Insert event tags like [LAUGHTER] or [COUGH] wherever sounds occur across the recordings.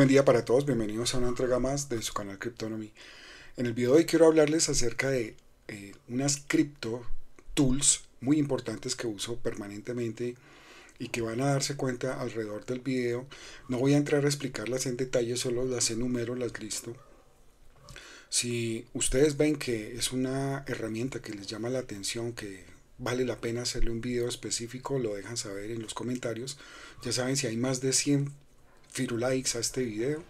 Buen día para todos, bienvenidos a una entrega más de su canal Cryptonomy. En el video de hoy quiero hablarles acerca de eh, unas cripto tools muy importantes que uso permanentemente y que van a darse cuenta alrededor del video. No voy a entrar a explicarlas en detalle, solo las enumero, las listo. Si ustedes ven que es una herramienta que les llama la atención, que vale la pena hacerle un video específico, lo dejan saber en los comentarios. Ya saben, si hay más de 100 firulikes a este video,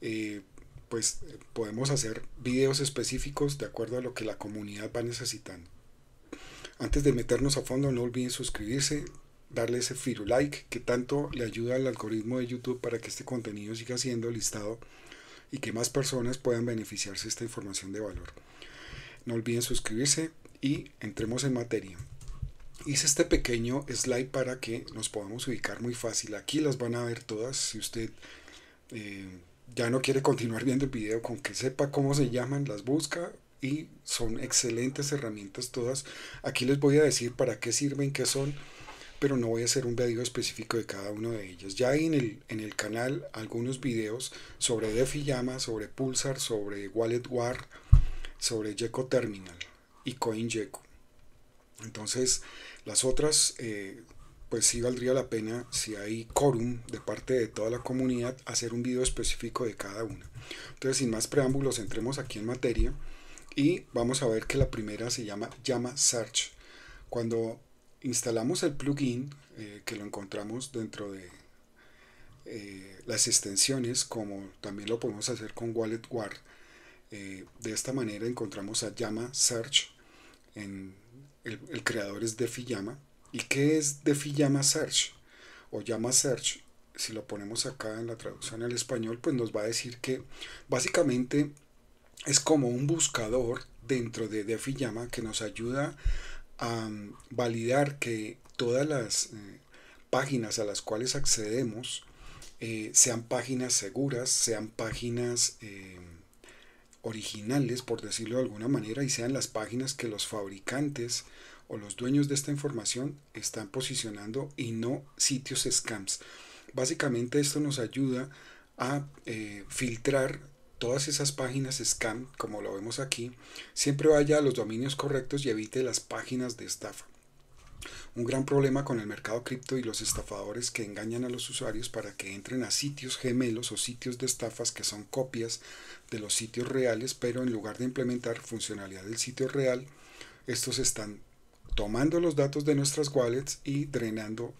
eh, pues podemos hacer videos específicos de acuerdo a lo que la comunidad va necesitando. Antes de meternos a fondo, no olviden suscribirse, darle ese Firulike que tanto le ayuda al algoritmo de YouTube para que este contenido siga siendo listado y que más personas puedan beneficiarse de esta información de valor. No olviden suscribirse y entremos en materia. Hice este pequeño slide para que nos podamos ubicar muy fácil. Aquí las van a ver todas. Si usted eh, ya no quiere continuar viendo el video, con que sepa cómo se llaman, las busca y son excelentes herramientas todas. Aquí les voy a decir para qué sirven, qué son, pero no voy a hacer un video específico de cada uno de ellos Ya hay en el, en el canal algunos videos sobre Defi Llama, sobre Pulsar, sobre wallet war sobre Jeco Terminal y coin gecko Entonces, las otras, eh, pues sí valdría la pena, si hay quórum de parte de toda la comunidad, hacer un video específico de cada una. Entonces, sin más preámbulos, entremos aquí en materia y vamos a ver que la primera se llama Llama Search. Cuando instalamos el plugin, eh, que lo encontramos dentro de eh, las extensiones, como también lo podemos hacer con Wallet eh, de esta manera encontramos a Llama Search en el, creador es de Llama. ¿Y qué es de Llama Search? O Llama Search, si lo ponemos acá en la traducción al español, pues nos va a decir que básicamente es como un buscador dentro de de Llama que nos ayuda a mm, validar que todas las eh, páginas a las cuales accedemos eh, sean páginas seguras, sean páginas eh, originales, por decirlo de alguna manera, y sean las páginas que los fabricantes o los dueños de esta información están posicionando y no sitios scams. Básicamente esto nos ayuda a eh, filtrar todas esas páginas scam, como lo vemos aquí, siempre vaya a los dominios correctos y evite las páginas de estafa. Un gran problema con el mercado cripto y los estafadores que engañan a los usuarios para que entren a sitios gemelos o sitios de estafas que son copias de los sitios reales, pero en lugar de implementar funcionalidad del sitio real, estos están tomando los datos de nuestras wallets y drenando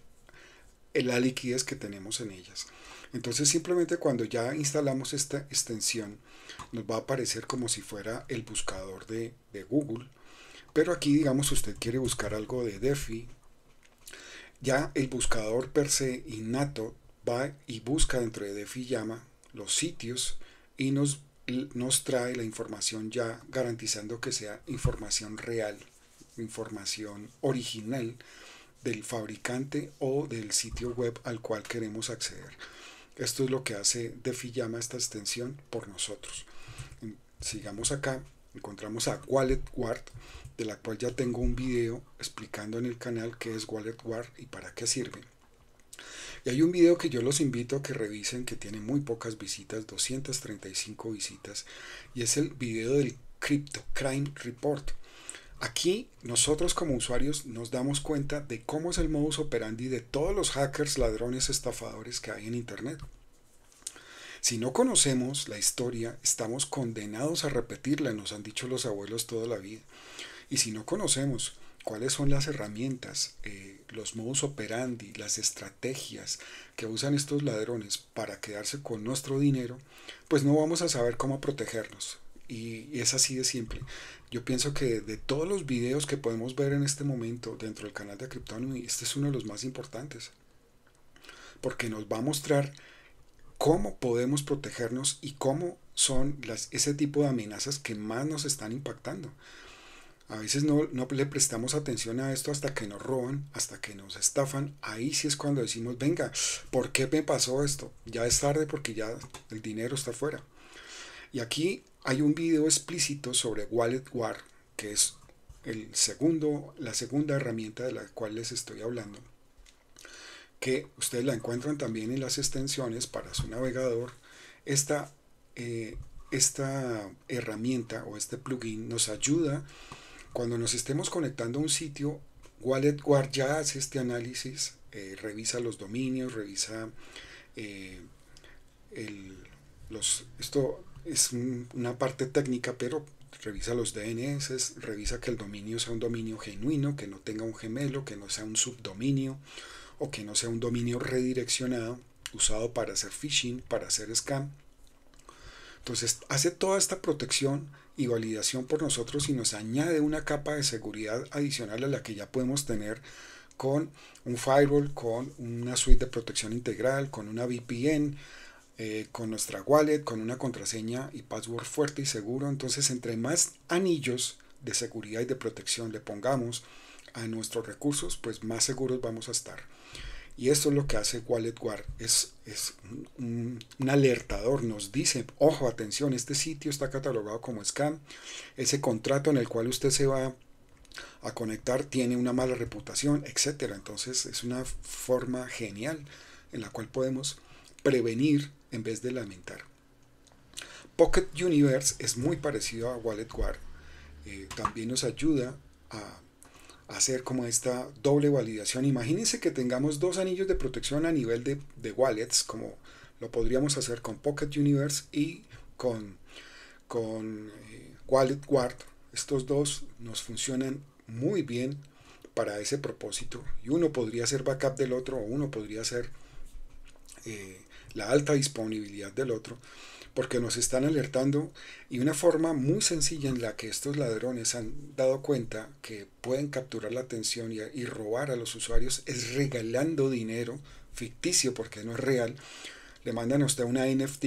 la liquidez que tenemos en ellas. Entonces simplemente cuando ya instalamos esta extensión nos va a aparecer como si fuera el buscador de, de Google pero aquí, digamos, usted quiere buscar algo de DeFi. Ya el buscador per se innato va y busca dentro de DeFi llama los sitios y nos, nos trae la información ya garantizando que sea información real, información original del fabricante o del sitio web al cual queremos acceder. Esto es lo que hace DeFi llama esta extensión por nosotros. Sigamos acá, encontramos a Wallet Ward de la cual ya tengo un video explicando en el canal qué es War y para qué sirve. Y hay un video que yo los invito a que revisen que tiene muy pocas visitas, 235 visitas, y es el video del Crypto Crime Report. Aquí nosotros como usuarios nos damos cuenta de cómo es el modus operandi de todos los hackers, ladrones, estafadores que hay en Internet. Si no conocemos la historia, estamos condenados a repetirla, nos han dicho los abuelos toda la vida. Y si no conocemos cuáles son las herramientas, eh, los modus operandi, las estrategias que usan estos ladrones para quedarse con nuestro dinero, pues no vamos a saber cómo protegernos. Y es así de simple. Yo pienso que de todos los videos que podemos ver en este momento dentro del canal de Cryptonomy, este es uno de los más importantes. Porque nos va a mostrar cómo podemos protegernos y cómo son las, ese tipo de amenazas que más nos están impactando. A veces no, no le prestamos atención a esto hasta que nos roban, hasta que nos estafan. Ahí sí es cuando decimos, venga, ¿por qué me pasó esto? Ya es tarde porque ya el dinero está fuera. Y aquí hay un video explícito sobre WalletWare, que es el segundo, la segunda herramienta de la cual les estoy hablando que ustedes la encuentran también en las extensiones para su navegador. Esta, eh, esta herramienta o este plugin nos ayuda cuando nos estemos conectando a un sitio, WalletGuard ya hace este análisis, eh, revisa los dominios, revisa eh, el, los, esto es una parte técnica, pero revisa los DNS, revisa que el dominio sea un dominio genuino, que no tenga un gemelo, que no sea un subdominio o que no sea un dominio redireccionado usado para hacer phishing, para hacer scam. Entonces hace toda esta protección y validación por nosotros y nos añade una capa de seguridad adicional a la que ya podemos tener con un firewall, con una suite de protección integral, con una VPN, eh, con nuestra wallet, con una contraseña y password fuerte y seguro. Entonces, entre más anillos de seguridad y de protección le pongamos a nuestros recursos, pues más seguros vamos a estar. Y esto es lo que hace Wallet es, es un, alertador, nos dice, ojo, atención, este sitio está catalogado como scam, ese contrato en el cual usted se va a conectar tiene una mala reputación, etc. Entonces es una forma genial en la cual podemos prevenir en vez de lamentar. Pocket Universe es muy parecido a Wallet eh, también nos ayuda a hacer como esta doble validación. Imagínense que tengamos dos anillos de protección a nivel de, wallets, como lo podríamos hacer con Pocket Universe y con, con eh, Wallet Guard. Estos dos nos funcionan muy bien para ese propósito. Y uno podría ser backup del otro o uno podría ser eh, la alta disponibilidad del otro porque nos están alertando y una forma muy sencilla en la que estos ladrones han dado cuenta que pueden capturar la atención y, robar a los usuarios es regalando dinero ficticio porque no es real. Le mandan a usted una NFT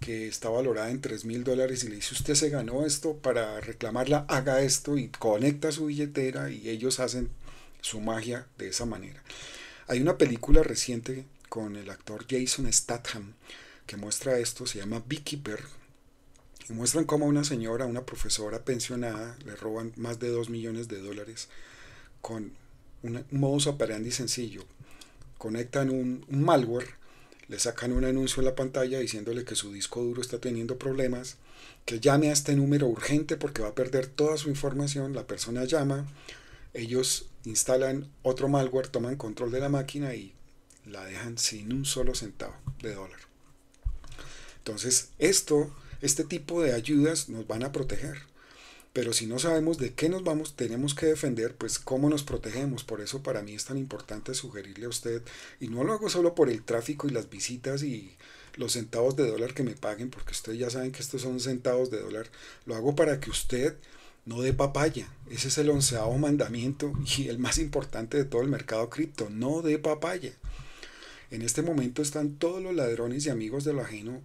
que está valorada en 3 mil dólares y le dice usted se ganó esto para reclamarla, haga esto y conecta su billetera y ellos hacen su magia de esa manera. Hay una película reciente con el actor Jason Statham que muestra esto, se llama Beekeeper, y muestran como a una señora, una profesora pensionada, le roban más de 2 millones de dólares con un modus operandi sencillo. Conectan un, un malware, le sacan un anuncio en la pantalla diciéndole que su disco duro está teniendo problemas, que llame a este número urgente porque va a perder toda su información, la persona llama, ellos instalan otro malware, toman control de la máquina y la dejan sin un solo centavo de dólar. Entonces, esto, este tipo de ayudas nos van a proteger. Pero si no sabemos de qué nos vamos, tenemos que defender, pues cómo nos protegemos. Por eso para mí es tan importante sugerirle a usted, y no lo hago solo por el tráfico y las visitas y los centavos de dólar que me paguen, porque ustedes ya saben que estos son centavos de dólar, lo hago para que usted no dé papaya. Ese es el onceavo mandamiento y el más importante de todo el mercado cripto, no dé papaya. En este momento están todos los ladrones y amigos de lo ajeno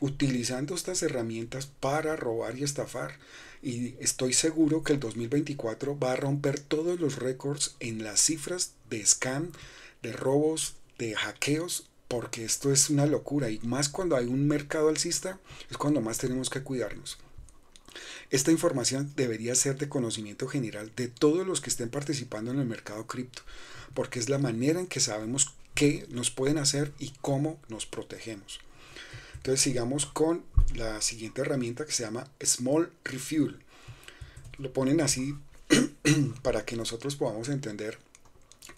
utilizando estas herramientas para robar y estafar. Y estoy seguro que el 2024 va a romper todos los récords en las cifras de scam, de robos, de hackeos, porque esto es una locura. Y más cuando hay un mercado alcista, es cuando más tenemos que cuidarnos. Esta información debería ser de conocimiento general de todos los que estén participando en el mercado cripto, porque es la manera en que sabemos qué nos pueden hacer y cómo nos protegemos. Entonces sigamos con la siguiente herramienta que se llama Small Refuel. Lo ponen así [CLEARS THROAT] para que nosotros podamos entender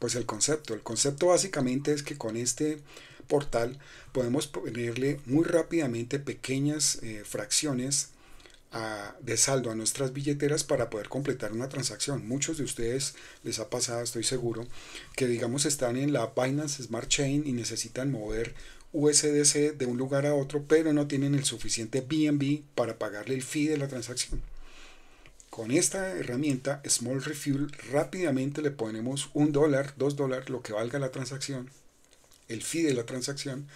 pues el concepto. El concepto básicamente es que con este portal podemos ponerle muy rápidamente pequeñas eh, fracciones ah, de saldo a nuestras billeteras para poder completar una transacción. Muchos de ustedes les ha pasado, estoy seguro, que digamos están en la Binance Smart Chain y necesitan mover USDC de un lugar a otro, pero no tienen el suficiente BNB para pagarle el fee de la transacción. Con esta herramienta Small Refuel rápidamente le ponemos un dólar, dos dólares, lo que valga la transacción, el fee de la transacción,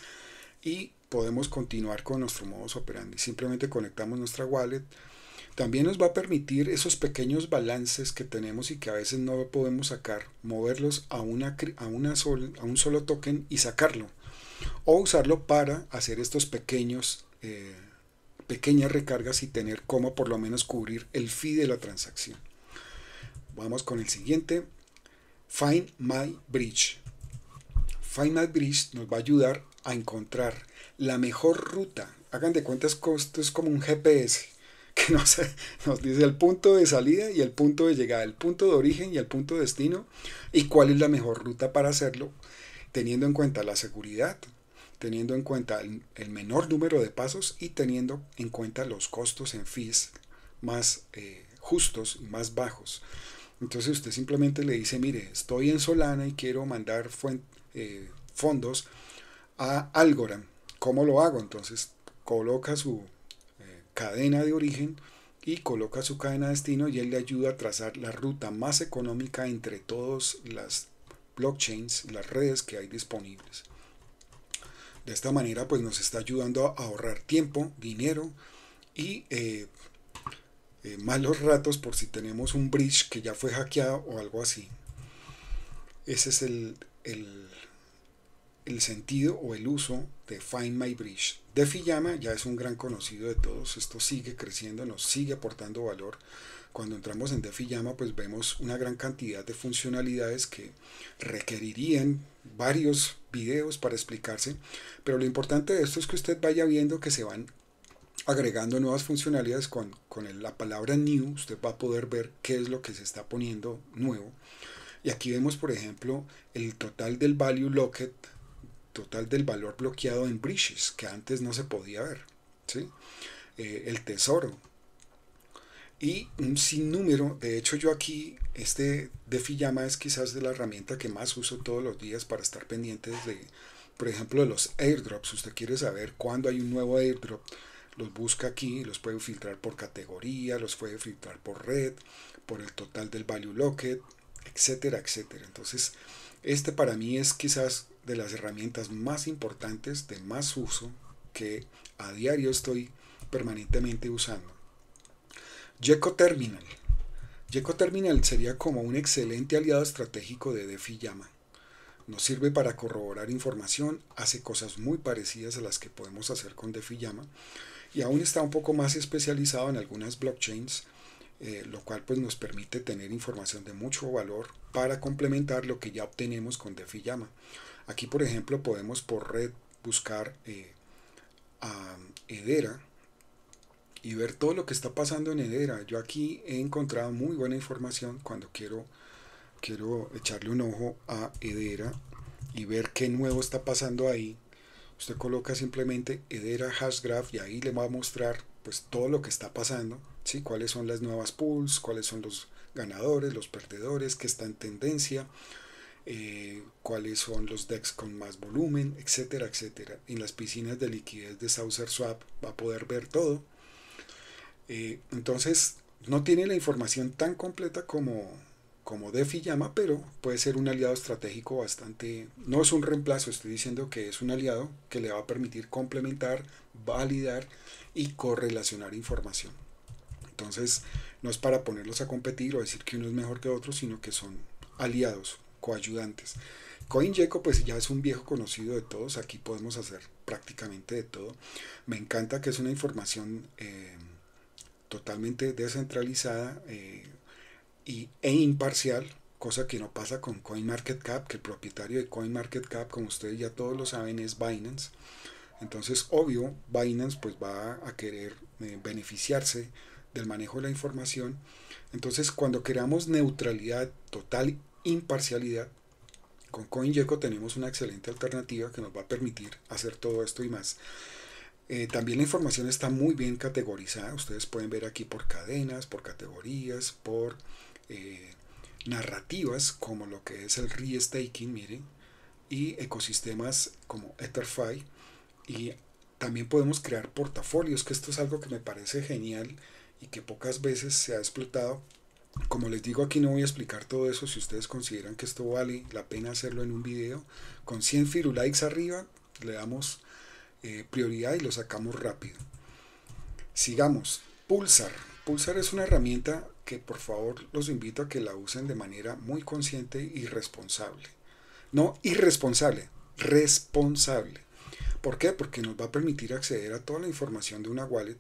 y podemos continuar con nuestro modus operandi. Simplemente conectamos nuestra wallet. También nos va a permitir esos pequeños balances que tenemos y que a veces no podemos sacar, moverlos a, una, a, a un solo token y sacarlo o usarlo para hacer estos pequeños eh, pequeñas recargas y tener como por lo menos cubrir el fee de la transacción. Vamos con el siguiente. Find My Bridge. Find My Bridge nos va a ayudar a encontrar la mejor ruta. Hagan de cuentas esto es como un GPS [LAUGHS] que nos, nos dice el punto de salida y el punto de llegada, el punto de origen y el punto de destino y cuál es la mejor ruta para hacerlo teniendo en cuenta la seguridad, teniendo en cuenta el, menor número de pasos y teniendo en cuenta los costos en fees más eh, justos y más bajos. Entonces usted simplemente le dice, mire, estoy en Solana y quiero mandar eh, fondos a Algorand. ¿Cómo lo hago? Entonces coloca su eh, cadena de origen y coloca su cadena de destino y él le ayuda a trazar la ruta más económica entre todas las blockchains las redes que hay disponibles. De esta manera pues nos está ayudando a ahorrar tiempo, dinero y eh, eh, malos ratos por si tenemos un bridge que ya fue hackeado o algo así. Ese es el, el, sentido o el uso de Find My Bridge. DeFi Llama ya es un gran conocido de todos, esto sigue creciendo, nos sigue aportando valor. Cuando entramos en Defi Llama, pues vemos una gran cantidad de funcionalidades que requerirían varios videos para explicarse, pero lo importante de esto es que usted vaya viendo que se van agregando nuevas funcionalidades con, con la palabra new, usted va a poder ver qué es lo que se está poniendo nuevo. Y aquí vemos, por ejemplo, el total del value locked, total del valor bloqueado en Bridges, que antes no se podía ver. ¿sí? Eh, el tesoro, y un sinnúmero. De hecho, yo aquí, este Defi Llama es quizás de la herramienta que más uso todos los días para estar pendientes de, por ejemplo, de los airdrops. Si usted quiere saber cuándo hay un nuevo airdrop, los busca aquí, los puede filtrar por categoría, los puede filtrar por red, por el total del value locket, etcétera, etcétera. Entonces, este para mí es quizás de las herramientas más importantes, de más uso, que a diario estoy permanentemente usando. Yeco Terminal. Jeco Terminal sería como un excelente aliado estratégico de DeFi Llama. Nos sirve para corroborar información, hace cosas muy parecidas a las que podemos hacer con DeFi Llama y aún está un poco más especializado en algunas blockchains, eh, lo cual pues nos permite tener información de mucho valor para complementar lo que ya obtenemos con DeFi Llama. Aquí por ejemplo podemos por red buscar eh, a Edera y ver todo lo que está pasando en Hedera. Yo aquí he encontrado muy buena información cuando quiero, quiero echarle un ojo a Hedera y ver qué nuevo está pasando ahí. Usted coloca simplemente Hedera Hashgraph y ahí le va a mostrar pues todo lo que está pasando, ¿sí? cuáles son las nuevas pools, cuáles son los ganadores, los perdedores, qué está en tendencia, eh, cuáles son los decks con más volumen, etcétera, etcétera. En las piscinas de liquidez de Saucer Swap va a poder ver todo. Eh, entonces, no tiene la información tan completa como, como DeFi llama, pero puede ser un aliado estratégico bastante... No es un reemplazo, estoy diciendo que es un aliado que le va a permitir complementar, validar y correlacionar información. Entonces, no es para ponerlos a competir o decir que uno es mejor que otro, sino que son aliados, coayudantes. CoinGecko pues ya es un viejo conocido de todos, aquí podemos hacer prácticamente de todo. Me encanta que es una información eh, totalmente descentralizada eh, y, e imparcial, cosa que no pasa con CoinMarketCap, que el propietario de CoinMarketCap, como ustedes ya todos lo saben, es Binance. Entonces, obvio, Binance pues va a querer eh, beneficiarse del manejo de la información. Entonces, cuando queramos neutralidad, total imparcialidad, con CoinGecko tenemos una excelente alternativa que nos va a permitir hacer todo esto y más. Eh, también la información está muy bien categorizada. Ustedes pueden ver aquí por cadenas, por categorías, por eh, narrativas, como lo que es el re-staking, miren, y ecosistemas como Etherfi. Y también podemos crear portafolios, que esto es algo que me parece genial y que pocas veces se ha explotado. Como les digo, aquí no voy a explicar todo eso. Si ustedes consideran que esto vale la pena hacerlo en un video, con 100 likes arriba, le damos eh, prioridad y lo sacamos rápido. Sigamos. Pulsar. Pulsar es una herramienta que por favor los invito a que la usen de manera muy consciente y responsable. No irresponsable, responsable. ¿Por qué? Porque nos va a permitir acceder a toda la información de una wallet.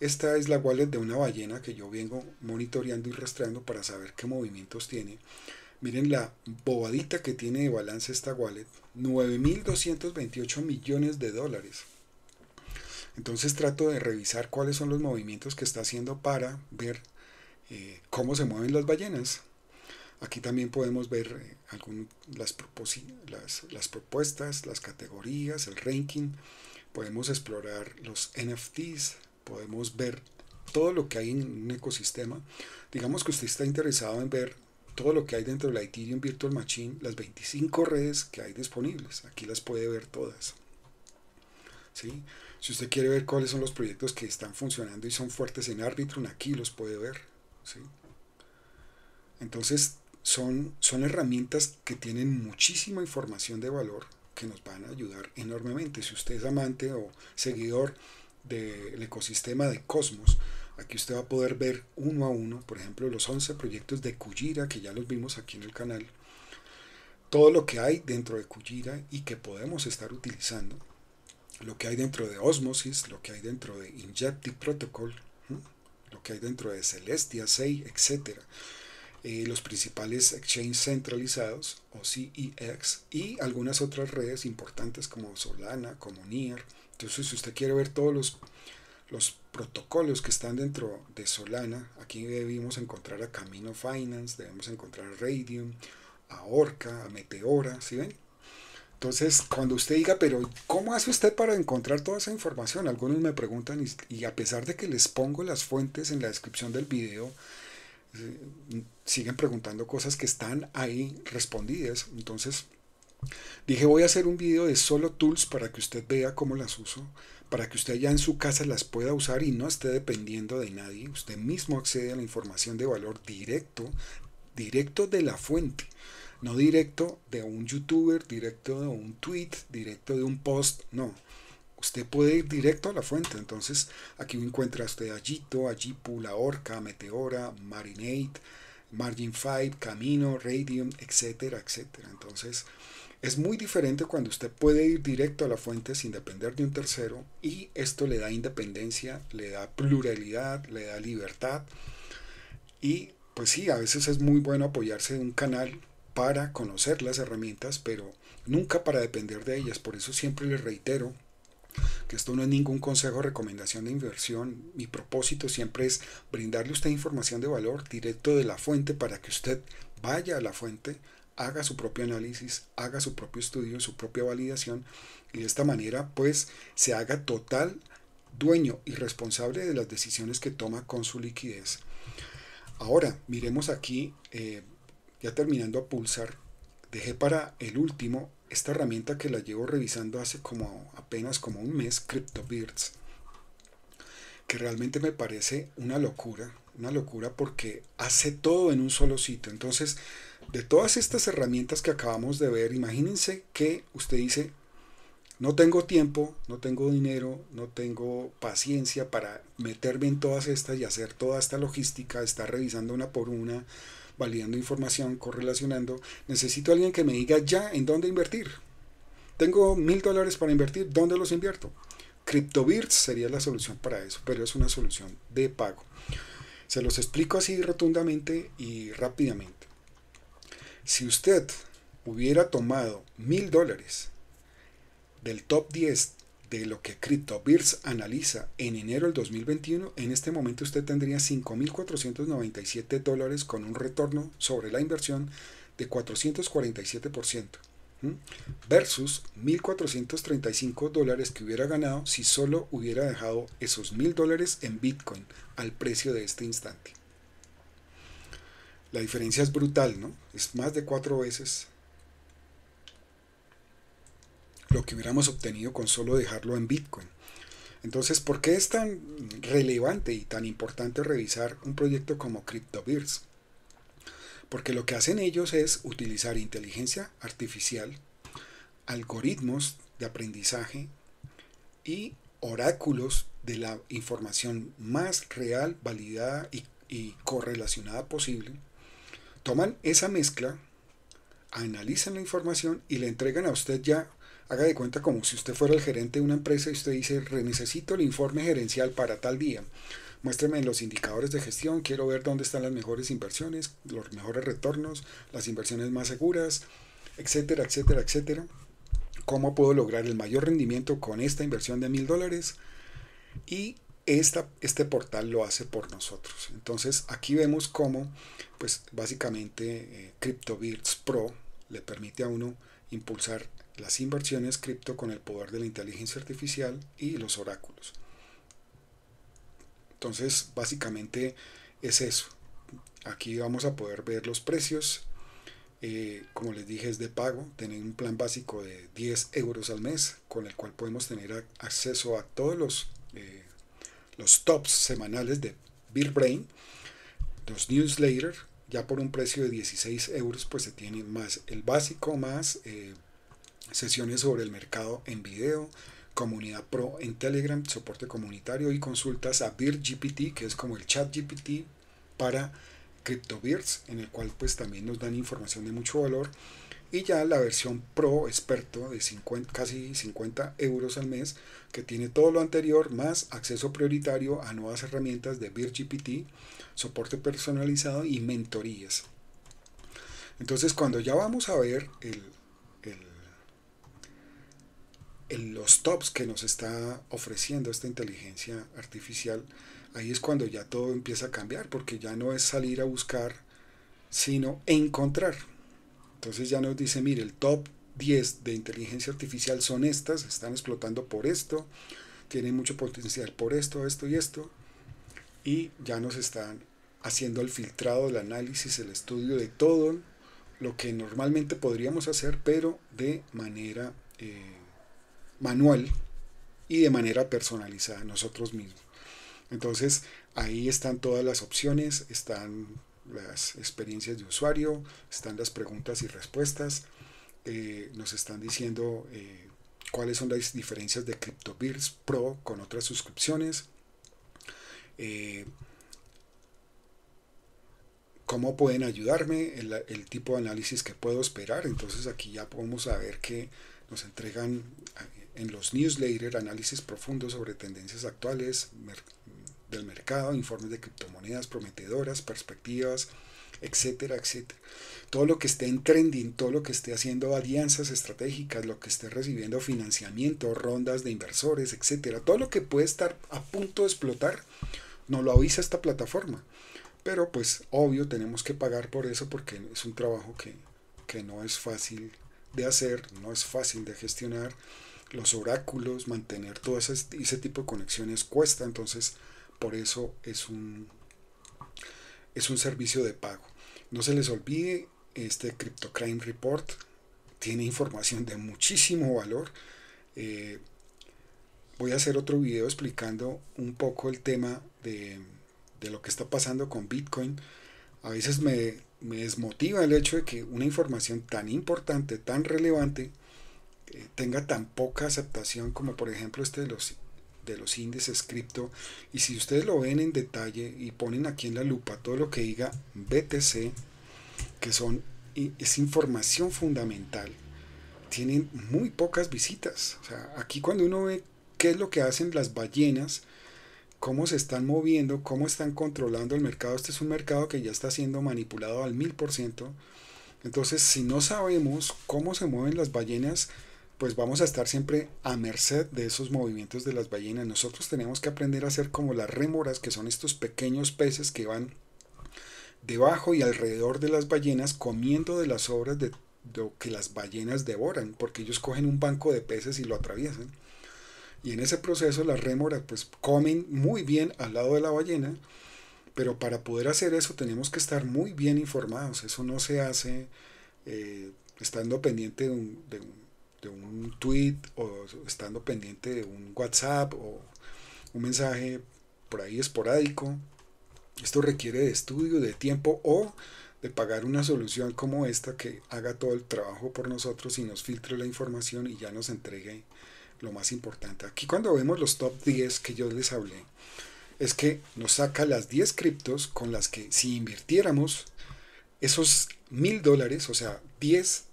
Esta es la wallet de una ballena que yo vengo monitoreando y rastreando para saber qué movimientos tiene. Miren la bobadita que tiene de balance esta wallet. 9.228 millones de dólares. Entonces trato de revisar cuáles son los movimientos que está haciendo para ver eh, cómo se mueven las ballenas. Aquí también podemos ver eh, las, las, propuestas, las categorías, el ranking. Podemos explorar los NFTs, podemos ver todo lo que hay en un ecosistema. Digamos que usted está interesado en ver todo lo que hay dentro de la Ethereum Virtual Machine, las 25 redes que hay disponibles. Aquí las puede ver todas. Si usted quiere ver cuáles son los proyectos que están funcionando y son fuertes en Arbitrum, aquí los puede ver. Entonces, son, son herramientas que tienen muchísima información de valor que nos van a ayudar enormemente. Si usted es amante o seguidor del ecosistema de Cosmos, Aquí usted va a poder ver uno a uno, por ejemplo, los 11 proyectos de Cuyira, que ya los vimos aquí en el canal. Todo lo que hay dentro de Cuyira y que podemos estar utilizando. Lo que hay dentro de Osmosis, lo que hay dentro de Injective Protocol, lo que hay dentro de Celestia 6, etc. Eh, los principales exchanges centralizados, o CEX, y algunas otras redes importantes como Solana, como NIR. Entonces, si usted quiere ver todos los, los protocolos que están dentro de Solana. Aquí debimos encontrar a Camino Finance, debemos encontrar a Radium, a Orca, a Meteora, ¿sí ven? Entonces, cuando usted diga, pero ¿cómo hace usted para encontrar toda esa información? Algunos me preguntan y, a pesar de que les pongo las fuentes en la descripción del video, eh, siguen preguntando cosas que están ahí respondidas. Entonces, dije, voy a hacer un video de solo tools para que usted vea cómo las uso para que usted ya en su casa las pueda usar y no esté dependiendo de nadie. Usted mismo accede a la información de valor directo, directo de la fuente, no directo de un youtuber, directo de un tweet, directo de un post, no. Usted puede ir directo a la fuente, entonces aquí encuentra usted a to a Jipu, La Orca, Meteora, Marinate, Margin 5, Camino, Radium, etcétera, etcétera. Entonces, es muy diferente cuando usted puede ir directo a la fuente sin depender de un tercero y esto le da independencia, le da pluralidad, le da libertad y pues sí, a veces es muy bueno apoyarse de un canal para conocer las herramientas, pero nunca para depender de ellas. Por eso siempre le reitero que esto no es ningún consejo o recomendación de inversión. Mi propósito siempre es brindarle a usted información de valor directo de la fuente para que usted vaya a la fuente, haga su propio análisis, haga su propio estudio, su propia validación y de esta manera pues se haga total dueño y responsable de las decisiones que toma con su liquidez. Ahora, miremos aquí, eh, ya terminando a pulsar, dejé para el último esta herramienta que la llevo revisando hace como apenas como un mes, CryptoBirds, que realmente me parece una locura, una locura porque hace todo en un solo sitio. Entonces, de todas estas herramientas que acabamos de ver, imagínense que usted dice, no tengo tiempo, no tengo dinero, no tengo paciencia para meterme en todas estas y hacer toda esta logística, estar revisando una por una, validando información, correlacionando. Necesito a alguien que me diga ya en dónde invertir. Tengo mil dólares para invertir, ¿dónde los invierto? CryptoBirds sería la solución para eso, pero es una solución de pago. Se los explico así rotundamente y rápidamente. Si usted hubiera tomado mil dólares del top 10 de lo que CryptoBears analiza en enero del 2021, en este momento usted tendría 5.497 dólares con un retorno sobre la inversión de 447%, versus 1.435 dólares que hubiera ganado si solo hubiera dejado esos 1.000 dólares en Bitcoin al precio de este instante. La diferencia es brutal, ¿no? Es más de cuatro veces lo que hubiéramos obtenido con solo dejarlo en Bitcoin. Entonces, ¿por qué es tan relevante y tan importante revisar un proyecto como CryptoBears? Porque lo que hacen ellos es utilizar inteligencia artificial, algoritmos de aprendizaje y oráculos de la información más real, validada y, y correlacionada posible. Toman esa mezcla, analizan la información y le entregan a usted ya Haga de cuenta como si usted fuera el gerente de una empresa y usted dice, necesito el informe gerencial para tal día. Muéstrame los indicadores de gestión, quiero ver dónde están las mejores inversiones, los mejores retornos, las inversiones más seguras, etcétera, etcétera, etcétera. ¿Cómo puedo lograr el mayor rendimiento con esta inversión de mil dólares? Y este portal lo hace por nosotros. Entonces aquí vemos cómo, pues básicamente, eh, Pro le permite a uno impulsar las inversiones cripto con el poder de la inteligencia artificial y los oráculos. Entonces, básicamente es eso. Aquí vamos a poder ver los precios. Eh, como les dije, es de pago. Tienen un plan básico de 10 euros al mes, con el cual podemos tener acceso a todos los, eh, los tops semanales de Brain los newsletters, ya por un precio de 16 euros, pues se tiene más el básico, más eh, sesiones sobre el mercado en video, comunidad pro en Telegram, soporte comunitario y consultas a GPT, que es como el chat GPT para CryptoBeards en el cual pues también nos dan información de mucho valor. Y ya la versión pro experto de casi 50 euros al mes, que tiene todo lo anterior, más acceso prioritario a nuevas herramientas de gpt soporte personalizado y mentorías. Entonces cuando ya vamos a ver el, en los tops que nos está ofreciendo esta inteligencia artificial, ahí es cuando ya todo empieza a cambiar, porque ya no es salir a buscar, sino encontrar. Entonces ya nos dice, mire, el top 10 de inteligencia artificial son estas, están explotando por esto, tienen mucho potencial por esto, esto y esto, y ya nos están haciendo el filtrado, el análisis, el estudio de todo lo que normalmente podríamos hacer, pero de manera eh, manual y de manera personalizada nosotros mismos. Entonces ahí están todas las opciones, están las experiencias de usuario, están las preguntas y respuestas, eh, nos están diciendo eh, cuáles son las diferencias de CryptoBears Pro con otras suscripciones, eh, cómo pueden ayudarme, el, el, tipo de análisis que puedo esperar. Entonces aquí ya podemos saber que nos entregan en los newsletters análisis profundos sobre tendencias actuales del mercado, informes de criptomonedas prometedoras, perspectivas, etcétera, etcétera. Todo lo que esté en trending, todo lo que esté haciendo alianzas estratégicas, lo que esté recibiendo financiamiento, rondas de inversores, etcétera. Todo lo que puede estar a punto de explotar, nos lo avisa esta plataforma. Pero pues obvio tenemos que pagar por eso porque es un trabajo que, que no es fácil de hacer, no es fácil de gestionar los oráculos, mantener todo ese, tipo de conexiones cuesta, entonces por eso es un, es un servicio de pago. No se les olvide, este Crime Report tiene información de muchísimo valor. Eh, voy a hacer otro video explicando un poco el tema de, lo que está pasando con Bitcoin. A veces me, me desmotiva el hecho de que una información tan importante, tan relevante, tenga tan poca aceptación como por ejemplo este de los de los índices cripto y si ustedes lo ven en detalle y ponen aquí en la lupa todo lo que diga BTC que son es información fundamental tienen muy pocas visitas o sea, aquí cuando uno ve qué es lo que hacen las ballenas cómo se están moviendo cómo están controlando el mercado este es un mercado que ya está siendo manipulado al mil por ciento entonces si no sabemos cómo se mueven las ballenas pues vamos a estar siempre a merced de esos movimientos de las ballenas. Nosotros tenemos que aprender a hacer como las rémoras, que son estos pequeños peces que van debajo y alrededor de las ballenas comiendo de las sobras de lo que las ballenas devoran, porque ellos cogen un banco de peces y lo atraviesan. Y en ese proceso las rémoras pues comen muy bien al lado de la ballena, pero para poder hacer eso tenemos que estar muy bien informados. Eso no se hace eh, estando pendiente de de un un tweet o estando pendiente de un WhatsApp o un mensaje por ahí esporádico. Esto requiere de estudio, de tiempo o de pagar una solución como esta que haga todo el trabajo por nosotros y nos filtre la información y ya nos entregue lo más importante. Aquí cuando vemos los top 10 que yo les hablé, es que nos saca las 10 criptos con las que si invirtiéramos esos mil dólares, o sea, 10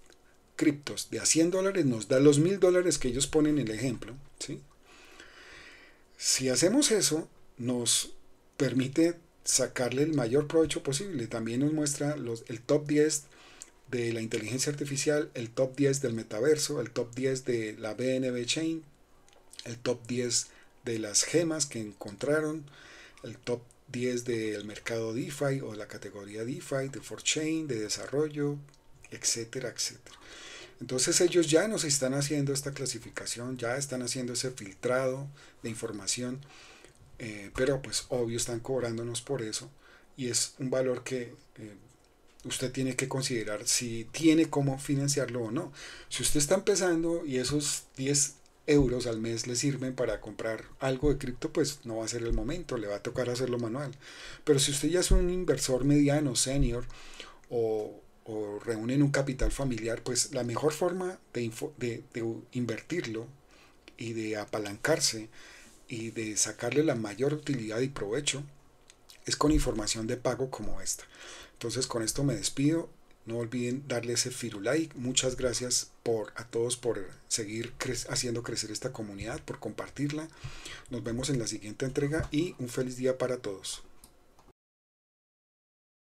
criptos de a 100 dólares nos da los 1000 dólares que ellos ponen en el ejemplo. Si hacemos eso, nos permite sacarle el mayor provecho posible. También nos muestra los, el top 10 de la inteligencia artificial, el top 10 del metaverso, el top 10 de la BNB Chain, el top 10 de las gemas que encontraron, el top 10 del mercado DeFi o la categoría DeFi, de 4Chain, de desarrollo, etcétera, etcétera. Entonces ellos ya nos están haciendo esta clasificación, ya están haciendo ese filtrado de información, eh, pero pues obvio están cobrándonos por eso y es un valor que eh, usted tiene que considerar si tiene cómo financiarlo o no. Si usted está empezando y esos 10 euros al mes le sirven para comprar algo de cripto, pues no va a ser el momento, le va a tocar hacerlo manual. Pero si usted ya es un inversor mediano, senior, o o reúnen un capital familiar, pues la mejor forma de, de, invertirlo y de apalancarse y de sacarle la mayor utilidad y provecho es con información de pago como esta. Entonces con esto me despido. No olviden darle ese firulike. Muchas gracias por, a todos por seguir haciendo crecer esta comunidad, por compartirla. Nos vemos en la siguiente entrega y un feliz día para todos.